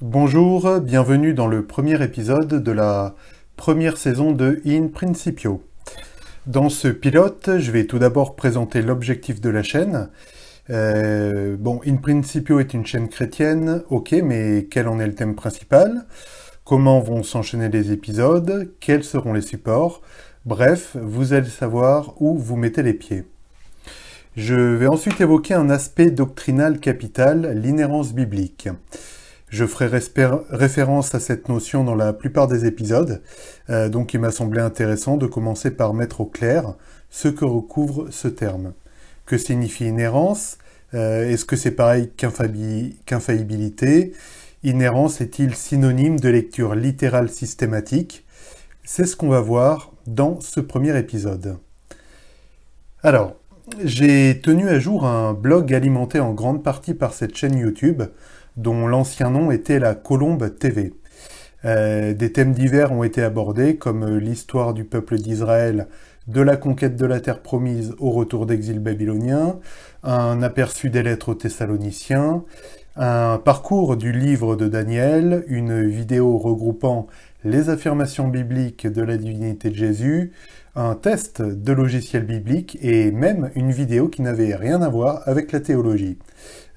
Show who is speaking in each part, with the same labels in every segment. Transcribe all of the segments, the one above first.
Speaker 1: Bonjour, bienvenue dans le premier épisode de la première saison de In Principio. Dans ce pilote, je vais tout d'abord présenter l'objectif de la chaîne. Euh, bon, In Principio est une chaîne chrétienne, ok, mais quel en est le thème principal Comment vont s'enchaîner les épisodes Quels seront les supports Bref, vous allez savoir où vous mettez les pieds. Je vais ensuite évoquer un aspect doctrinal capital, l'inhérence biblique. Je ferai référence à cette notion dans la plupart des épisodes, euh, donc il m'a semblé intéressant de commencer par mettre au clair ce que recouvre ce terme. Que signifie inhérence euh, Est-ce que c'est pareil qu'infaillibilité Inhérence est-il synonyme de lecture littérale systématique C'est ce qu'on va voir dans ce premier épisode. Alors, j'ai tenu à jour un blog alimenté en grande partie par cette chaîne YouTube dont l'ancien nom était la Colombe TV. Euh, des thèmes divers ont été abordés, comme euh, l'histoire du peuple d'Israël, de la conquête de la terre promise au retour d'exil babylonien, un aperçu des lettres aux Thessaloniciens, un parcours du livre de Daniel, une vidéo regroupant les affirmations bibliques de la divinité de Jésus, un test de logiciel biblique et même une vidéo qui n'avait rien à voir avec la théologie.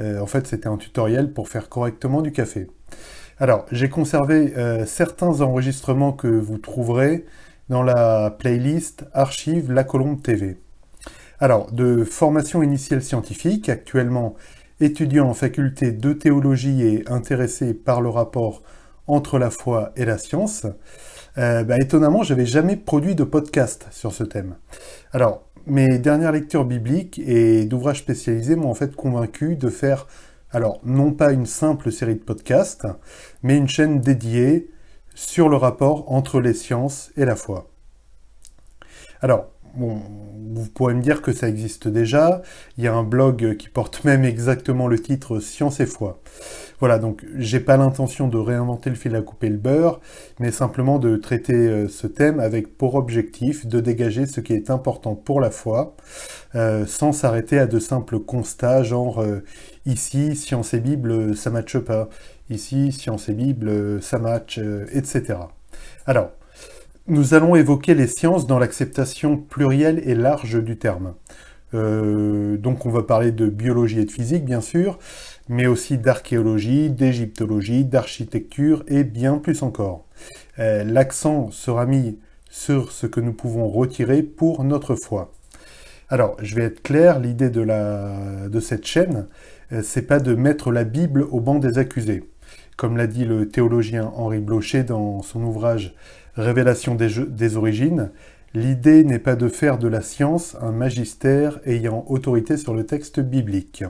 Speaker 1: Euh, en fait, c'était un tutoriel pour faire correctement du café. Alors, j'ai conservé euh, certains enregistrements que vous trouverez dans la playlist Archive La Colombe TV. Alors, de formation initiale scientifique, actuellement étudiant en faculté de théologie et intéressé par le rapport entre la foi et la science, euh, bah, étonnamment, j'avais jamais produit de podcast sur ce thème. Alors, mes dernières lectures bibliques et d'ouvrages spécialisés m'ont en fait convaincu de faire, alors non pas une simple série de podcasts, mais une chaîne dédiée sur le rapport entre les sciences et la foi. Alors, Bon, vous pourrez me dire que ça existe déjà. Il y a un blog qui porte même exactement le titre Science et foi. Voilà, donc j'ai pas l'intention de réinventer le fil à couper le beurre, mais simplement de traiter euh, ce thème avec pour objectif de dégager ce qui est important pour la foi, euh, sans s'arrêter à de simples constats genre euh, ici science et Bible ça matche pas, ici science et Bible ça match, etc. Alors nous allons évoquer les sciences dans l'acceptation plurielle et large du terme. Euh, donc on va parler de biologie et de physique bien sûr, mais aussi d'archéologie, d'égyptologie, d'architecture et bien plus encore. Euh, l'accent sera mis sur ce que nous pouvons retirer pour notre foi. Alors, je vais être clair, l'idée de, de cette chaîne, euh, c'est pas de mettre la Bible au banc des accusés comme l'a dit le théologien Henri Blocher dans son ouvrage Révélation des, origines, l'idée n'est pas de faire de la science un magistère ayant autorité sur le texte biblique.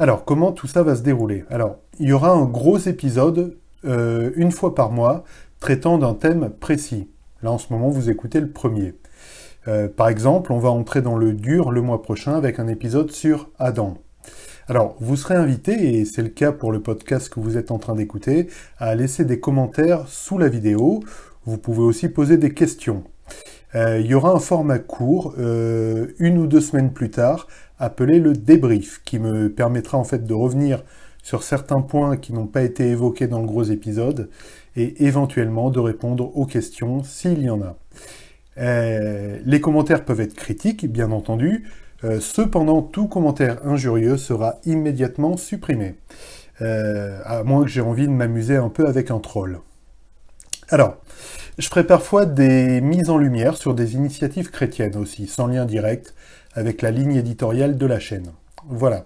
Speaker 1: Alors, comment tout ça va se dérouler Alors, il y aura un gros épisode, euh, une fois par mois, traitant d'un thème précis. Là, en ce moment, vous écoutez le premier. Euh, par exemple, on va entrer dans le dur le mois prochain avec un épisode sur Adam. Alors, vous serez invité, et c'est le cas pour le podcast que vous êtes en train d'écouter, à laisser des commentaires sous la vidéo. Vous pouvez aussi poser des questions. Euh, il y aura un format court, euh, une ou deux semaines plus tard, appelé le débrief, qui me permettra en fait de revenir sur certains points qui n'ont pas été évoqués dans le gros épisode, et éventuellement de répondre aux questions s'il y en a. Euh, les commentaires peuvent être critiques, bien entendu, euh, cependant, tout commentaire injurieux sera immédiatement supprimé, euh, à moins que j'ai envie de m'amuser un peu avec un troll. Alors, je ferai parfois des mises en lumière sur des initiatives chrétiennes aussi, sans lien direct avec la ligne éditoriale de la chaîne. Voilà.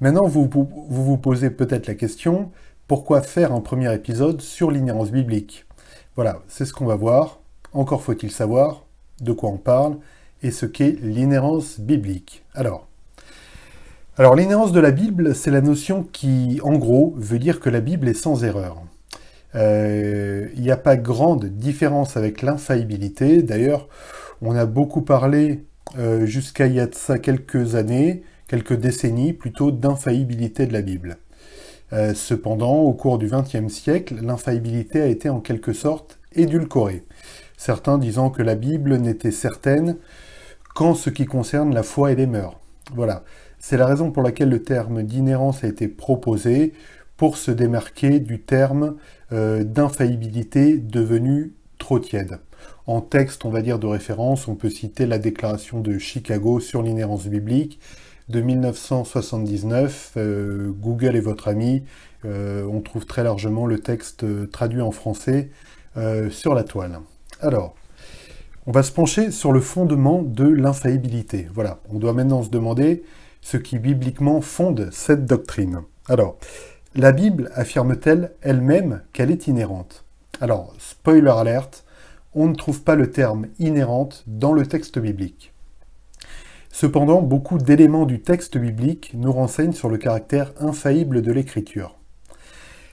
Speaker 1: Maintenant, vous vous, vous posez peut-être la question, pourquoi faire un premier épisode sur l'ignorance biblique Voilà, c'est ce qu'on va voir. Encore faut-il savoir de quoi on parle et ce qu'est l'inhérence biblique. Alors, alors l'inhérence de la Bible, c'est la notion qui, en gros, veut dire que la Bible est sans erreur. Euh, il n'y a pas grande différence avec l'infaillibilité. D'ailleurs, on a beaucoup parlé euh, jusqu'à il y a ça quelques années, quelques décennies plutôt, d'infaillibilité de la Bible. Euh, cependant, au cours du XXe siècle, l'infaillibilité a été en quelque sorte édulcorée. Certains disant que la Bible n'était certaine « Quand ce qui concerne la foi et les mœurs. Voilà. C'est la raison pour laquelle le terme d'inhérence a été proposé pour se démarquer du terme euh, d'infaillibilité devenu trop tiède. En texte, on va dire de référence, on peut citer la déclaration de Chicago sur l'inhérence biblique de 1979, euh, Google est votre ami, euh, on trouve très largement le texte traduit en français sur la toile. Alors, on va se pencher sur le fondement de l'infaillibilité. Voilà, on doit maintenant se demander ce qui bibliquement fonde cette doctrine. Alors, la Bible affirme-t-elle elle-même qu'elle est inhérente Alors, spoiler alerte, on ne trouve pas le terme inhérente dans le texte biblique. Cependant, beaucoup d'éléments du texte biblique nous renseignent sur le caractère infaillible de l'écriture.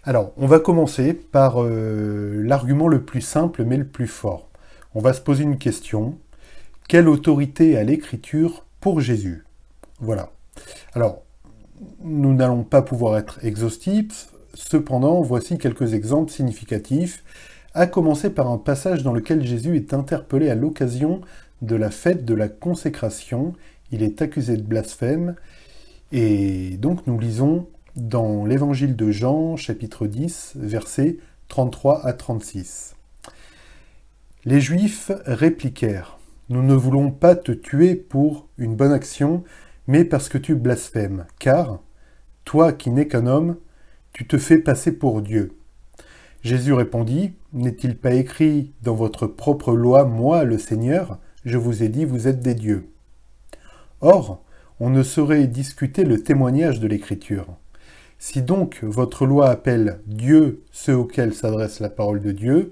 Speaker 1: Alors, on va commencer par euh, l'argument le plus simple mais le plus fort on va se poser une question. Quelle autorité a l'écriture pour Jésus Voilà. Alors, nous n'allons pas pouvoir être exhaustifs, cependant, voici quelques exemples significatifs, à commencer par un passage dans lequel Jésus est interpellé à l'occasion de la fête de la consécration, il est accusé de blasphème, et donc nous lisons dans l'évangile de Jean, chapitre 10, versets 33 à 36. Les Juifs répliquèrent Nous ne voulons pas te tuer pour une bonne action, mais parce que tu blasphèmes, car, toi qui n'es qu'un homme, tu te fais passer pour Dieu. Jésus répondit N'est-il pas écrit dans votre propre loi, moi, le Seigneur, je vous ai dit, vous êtes des dieux Or, on ne saurait discuter le témoignage de l'Écriture. Si donc votre loi appelle Dieu ceux auxquels s'adresse la parole de Dieu,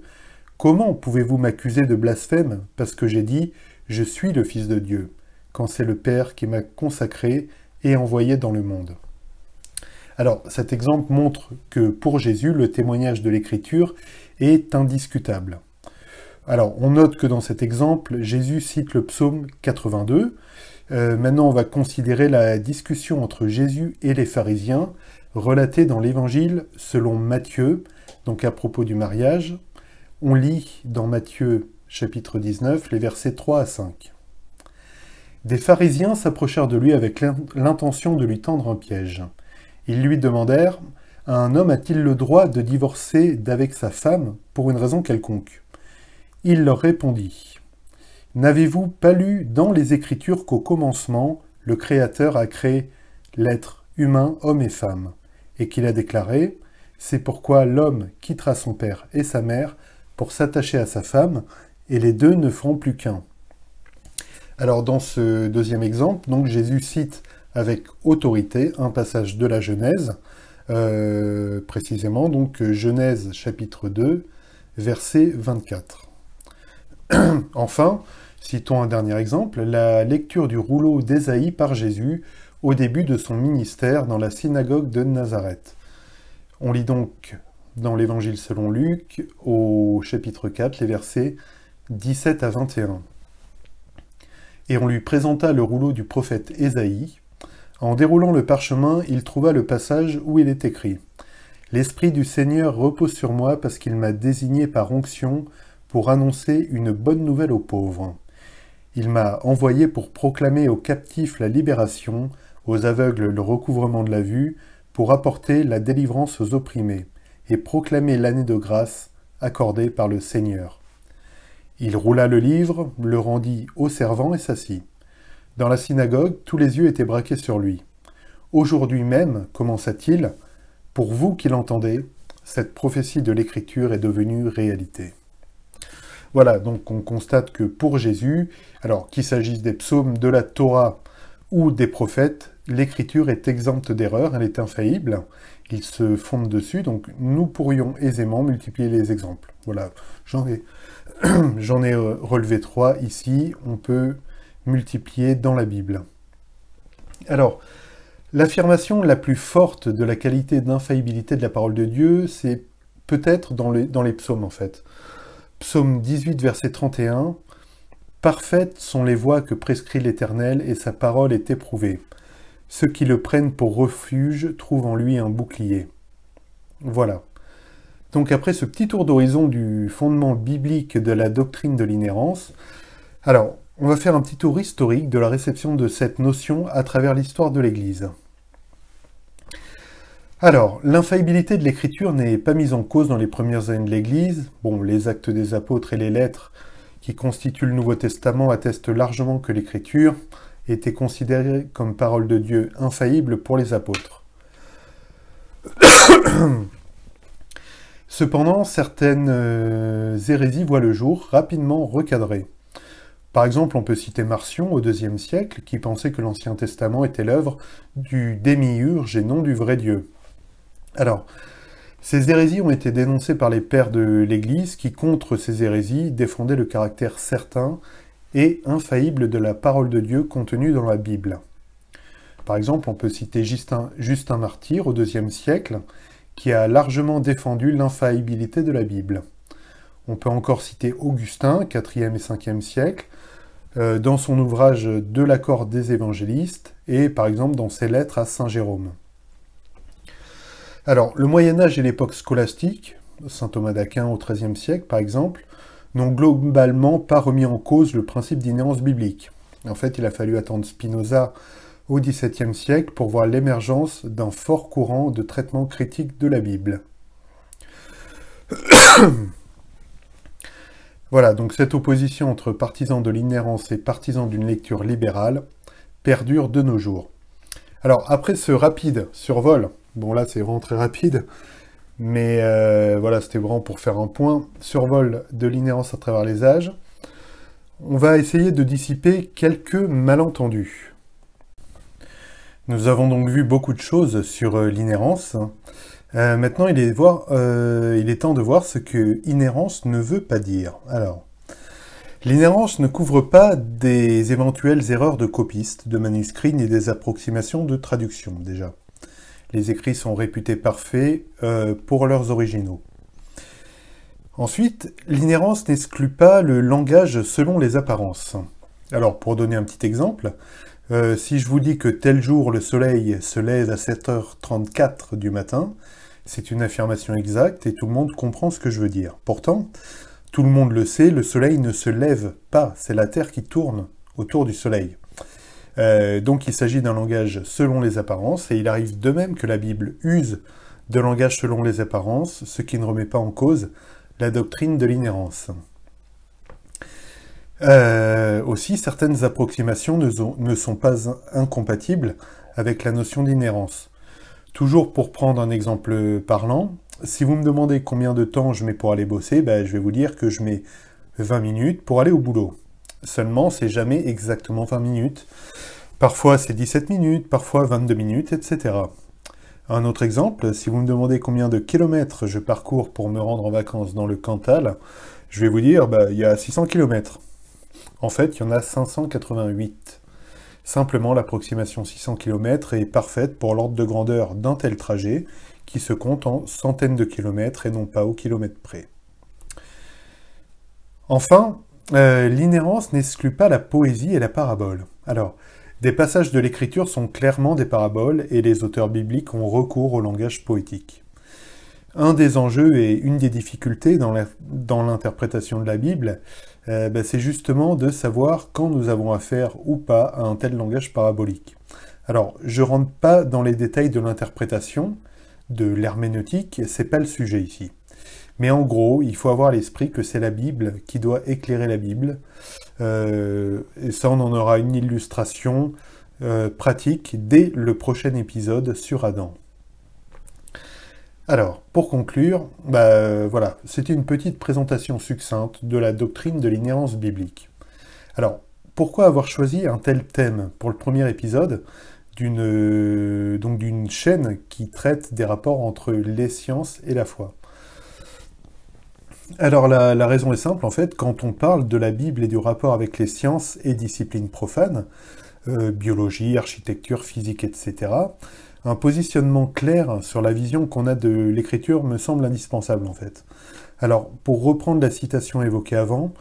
Speaker 1: Comment pouvez-vous m'accuser de blasphème parce que j'ai dit ⁇ Je suis le Fils de Dieu ⁇ quand c'est le Père qui m'a consacré et envoyé dans le monde Alors cet exemple montre que pour Jésus, le témoignage de l'Écriture est indiscutable. Alors on note que dans cet exemple, Jésus cite le psaume 82. Euh, maintenant on va considérer la discussion entre Jésus et les pharisiens relatée dans l'Évangile selon Matthieu, donc à propos du mariage. On lit dans Matthieu chapitre 19 les versets 3 à 5. Des pharisiens s'approchèrent de lui avec l'intention de lui tendre un piège. Ils lui demandèrent Un homme a-t-il le droit de divorcer d'avec sa femme pour une raison quelconque Il leur répondit N'avez-vous pas lu dans les Écritures qu'au commencement, le Créateur a créé l'être humain, homme et femme, et qu'il a déclaré C'est pourquoi l'homme quittera son père et sa mère pour s'attacher à sa femme, et les deux ne feront plus qu'un. Alors dans ce deuxième exemple, donc Jésus cite avec autorité un passage de la Genèse, euh, précisément donc Genèse chapitre 2, verset 24. enfin, citons un dernier exemple, la lecture du rouleau d'Ésaïe par Jésus au début de son ministère dans la synagogue de Nazareth. On lit donc dans l'Évangile selon Luc, au chapitre 4, les versets 17 à 21. Et on lui présenta le rouleau du prophète Ésaïe. En déroulant le parchemin, il trouva le passage où il est écrit L'Esprit du Seigneur repose sur moi parce qu'il m'a désigné par onction pour annoncer une bonne nouvelle aux pauvres. Il m'a envoyé pour proclamer aux captifs la libération, aux aveugles le recouvrement de la vue, pour apporter la délivrance aux opprimés, et proclamer l'année de grâce accordée par le Seigneur. Il roula le livre, le rendit au servant et s'assit. Dans la synagogue, tous les yeux étaient braqués sur lui. Aujourd'hui même, commença-t-il, pour vous qui l'entendez, cette prophétie de l'Écriture est devenue réalité. Voilà, donc on constate que pour Jésus, alors qu'il s'agisse des psaumes de la Torah ou des prophètes, l'écriture est exempte d'erreurs, elle est infaillible, il se fonde dessus, donc nous pourrions aisément multiplier les exemples. Voilà, j'en ai, euh, relevé trois ici, on peut multiplier dans la Bible. Alors, l'affirmation la plus forte de la qualité d'infaillibilité de la parole de Dieu, c'est peut-être dans les, dans les psaumes en fait. Psaume 18, verset 31, Parfaites sont les voies que prescrit l'Éternel, et sa parole est éprouvée. Ceux qui le prennent pour refuge trouvent en lui un bouclier. Voilà. Donc après ce petit tour d'horizon du fondement biblique de la doctrine de l'inhérence, alors on va faire un petit tour historique de la réception de cette notion à travers l'histoire de l'Église. Alors, l'infaillibilité de l'écriture n'est pas mise en cause dans les premières années de l'Église. Bon, les actes des apôtres et les lettres qui constituent le Nouveau Testament attestent largement que l'écriture, était considérée comme parole de Dieu infaillible pour les apôtres. Cependant, certaines euh, hérésies voient le jour, rapidement recadrées. Par exemple, on peut citer Marcion au IIe siècle, qui pensait que l'Ancien Testament était l'œuvre du démiurge et non du vrai Dieu. Alors, ces hérésies ont été dénoncées par les pères de l'Église, qui, contre ces hérésies, défendaient le caractère certain et infaillible de la parole de Dieu contenue dans la Bible. Par exemple, on peut citer Justin, Justin Martyr au IIe siècle, qui a largement défendu l'infaillibilité de la Bible. On peut encore citer Augustin, 4 et 5e siècle, euh, dans son ouvrage De l'accord des évangélistes, et par exemple dans ses lettres à Saint Jérôme. Alors, le Moyen Âge et l'époque scolastique, Saint Thomas d'Aquin au XIIIe siècle par exemple, n'ont globalement pas remis en cause le principe d'inhérence biblique. En fait, il a fallu attendre Spinoza au XVIIe siècle pour voir l'émergence d'un fort courant de traitement critique de la Bible. voilà, donc cette opposition entre partisans de l'inhérence et partisans d'une lecture libérale perdure de nos jours. Alors, après ce rapide survol, bon là c'est vraiment très rapide, mais euh, voilà, c'était vraiment pour faire un point. Survol de l'inhérence à travers les âges. On va essayer de dissiper quelques malentendus. Nous avons donc vu beaucoup de choses sur euh, l'inhérence. Euh, maintenant, il est, il est temps de voir ce que inhérence ne veut pas dire. Alors, l'inhérence ne couvre pas des éventuelles erreurs de copistes, de manuscrits, ni des approximations de traduction, déjà. Les écrits sont réputés parfaits euh, pour leurs originaux. Ensuite, l'inhérence n'exclut pas le langage selon les apparences. Alors, pour donner un petit exemple, euh, si je vous dis que tel jour le soleil se lève à 7h34 du matin, c'est une affirmation exacte et tout le monde comprend ce que je veux dire. Pourtant, tout le monde le sait, le soleil ne se lève pas, c'est la Terre qui tourne autour du soleil. Euh, donc il s'agit d'un langage selon les apparences, et il arrive de même que la Bible use de langage selon les apparences, ce qui ne remet pas en cause la doctrine de l'inhérence. Euh, aussi, certaines approximations ne, sont, pas incompatibles avec la notion d'inhérence. Toujours pour prendre un exemple parlant, si vous me demandez combien de temps je mets pour aller bosser, ben, je vais vous dire que je mets 20 minutes pour aller au boulot. Seulement, c'est jamais exactement 20 minutes. Parfois, c'est 17 minutes, parfois 22 minutes, etc. Un autre exemple, si vous me demandez combien de kilomètres je parcours pour me rendre en vacances dans le Cantal, je vais vous dire, bah, il y a 600 kilomètres. En fait, il y en a 588. Simplement, l'approximation 600 km est parfaite pour l'ordre de grandeur d'un tel trajet, qui se compte en centaines de kilomètres et non pas au kilomètre près. Enfin, euh, l'inhérence n'exclut pas la poésie et la parabole. Alors, des passages de l'écriture sont clairement des paraboles et les auteurs bibliques ont recours au langage poétique. Un des enjeux et une des difficultés dans l'interprétation de la Bible, euh, ben, c'est justement de savoir quand nous avons affaire ou pas à un tel langage parabolique. Alors, je rentre pas dans les détails de l'interprétation, de l'herméneutique, c'est pas le sujet ici. Mais en gros, il faut avoir l'esprit que c'est la Bible qui doit éclairer la Bible. Euh, et ça, on en aura une illustration euh, pratique dès le prochain épisode sur Adam. Alors, pour conclure, bah, voilà, c'était une petite présentation succincte de la doctrine de l'inhérence biblique. Alors, pourquoi avoir choisi un tel thème pour le premier épisode d'une euh, chaîne qui traite des rapports entre les sciences et la foi alors la, raison est simple, en fait, quand on parle de la Bible et du rapport avec les sciences et disciplines profanes, euh, biologie, architecture, physique, etc., un positionnement clair sur la vision qu'on a de l'écriture me semble indispensable en fait. Alors pour reprendre la citation évoquée avant,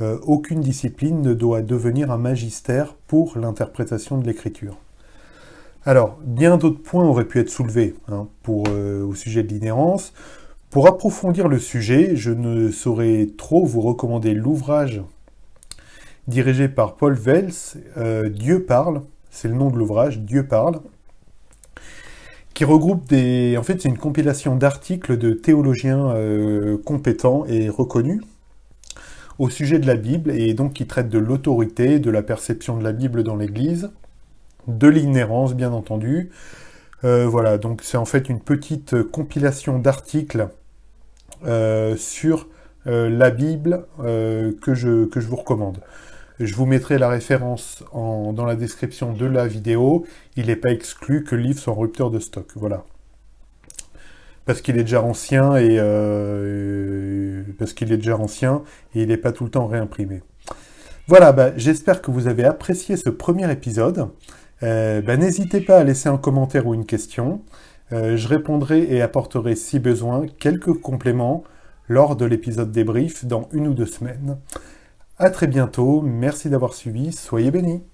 Speaker 1: euh, aucune discipline ne doit devenir un magistère pour l'interprétation de l'écriture. Alors, bien d'autres points auraient pu être soulevés hein, pour, euh, au sujet de l'inhérence. Pour approfondir le sujet, je ne saurais trop vous recommander l'ouvrage dirigé par Paul Vels, euh, Dieu parle, c'est le nom de l'ouvrage, Dieu parle, qui regroupe des... En fait, c'est une compilation d'articles de théologiens euh, compétents et reconnus au sujet de la Bible, et donc qui traite de l'autorité, de la perception de la Bible dans l'Église, de l'inhérence, bien entendu. Euh, voilà, donc c'est en fait une petite compilation d'articles euh, sur euh, la Bible euh, que, je, vous recommande. Je vous mettrai la référence dans la description de la vidéo. Il n'est pas exclu que le livre soit en rupture de stock. Voilà. Parce qu'il est déjà ancien et parce qu'il est déjà ancien et il n'est pas tout le temps réimprimé. Voilà, bah, j'espère que vous avez apprécié ce premier épisode. Bah, n'hésitez pas à laisser un commentaire ou une question. Euh, je répondrai et apporterai si besoin quelques compléments lors de l'épisode débrief dans une ou deux semaines. A très bientôt, merci d'avoir suivi, soyez bénis